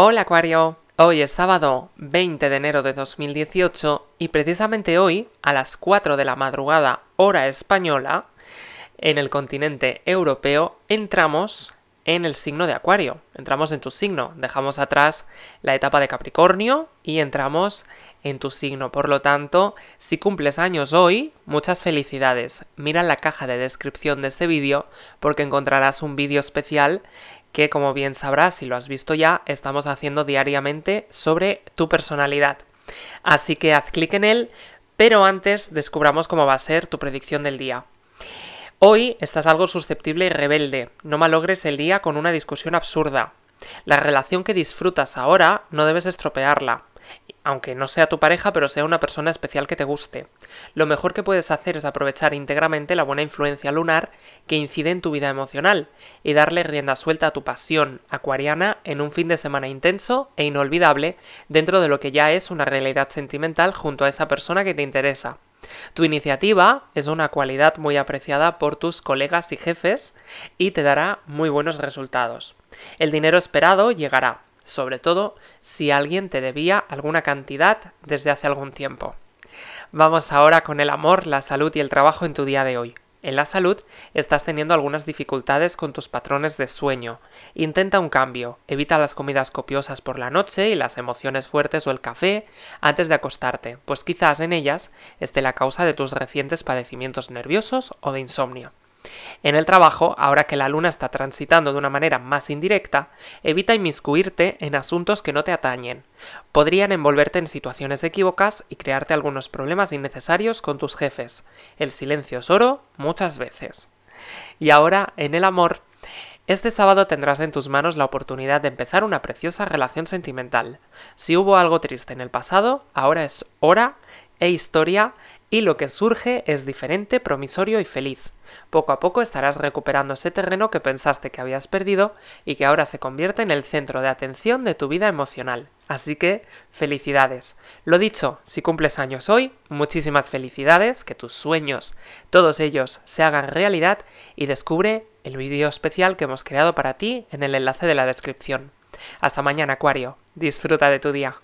Hola Acuario, hoy es sábado 20 de enero de 2018 y precisamente hoy, a las 4 de la madrugada hora española, en el continente europeo, entramos en el signo de Acuario, entramos en tu signo, dejamos atrás la etapa de Capricornio y entramos en tu signo. Por lo tanto, si cumples años hoy, muchas felicidades. Mira la caja de descripción de este vídeo porque encontrarás un vídeo especial que como bien sabrás, si lo has visto ya, estamos haciendo diariamente sobre tu personalidad. Así que haz clic en él, pero antes descubramos cómo va a ser tu predicción del día. Hoy estás algo susceptible y rebelde, no malogres el día con una discusión absurda. La relación que disfrutas ahora no debes estropearla aunque no sea tu pareja, pero sea una persona especial que te guste. Lo mejor que puedes hacer es aprovechar íntegramente la buena influencia lunar que incide en tu vida emocional y darle rienda suelta a tu pasión acuariana en un fin de semana intenso e inolvidable dentro de lo que ya es una realidad sentimental junto a esa persona que te interesa. Tu iniciativa es una cualidad muy apreciada por tus colegas y jefes y te dará muy buenos resultados. El dinero esperado llegará, sobre todo si alguien te debía alguna cantidad desde hace algún tiempo. Vamos ahora con el amor, la salud y el trabajo en tu día de hoy. En la salud estás teniendo algunas dificultades con tus patrones de sueño. Intenta un cambio, evita las comidas copiosas por la noche y las emociones fuertes o el café antes de acostarte, pues quizás en ellas esté la causa de tus recientes padecimientos nerviosos o de insomnio. En el trabajo, ahora que la luna está transitando de una manera más indirecta, evita inmiscuirte en asuntos que no te atañen. Podrían envolverte en situaciones equívocas y crearte algunos problemas innecesarios con tus jefes. El silencio es oro muchas veces. Y ahora, en el amor, este sábado tendrás en tus manos la oportunidad de empezar una preciosa relación sentimental. Si hubo algo triste en el pasado, ahora es hora e historia y lo que surge es diferente, promisorio y feliz. Poco a poco estarás recuperando ese terreno que pensaste que habías perdido y que ahora se convierte en el centro de atención de tu vida emocional. Así que, felicidades. Lo dicho, si cumples años hoy, muchísimas felicidades, que tus sueños, todos ellos, se hagan realidad y descubre el vídeo especial que hemos creado para ti en el enlace de la descripción. Hasta mañana, Acuario. Disfruta de tu día.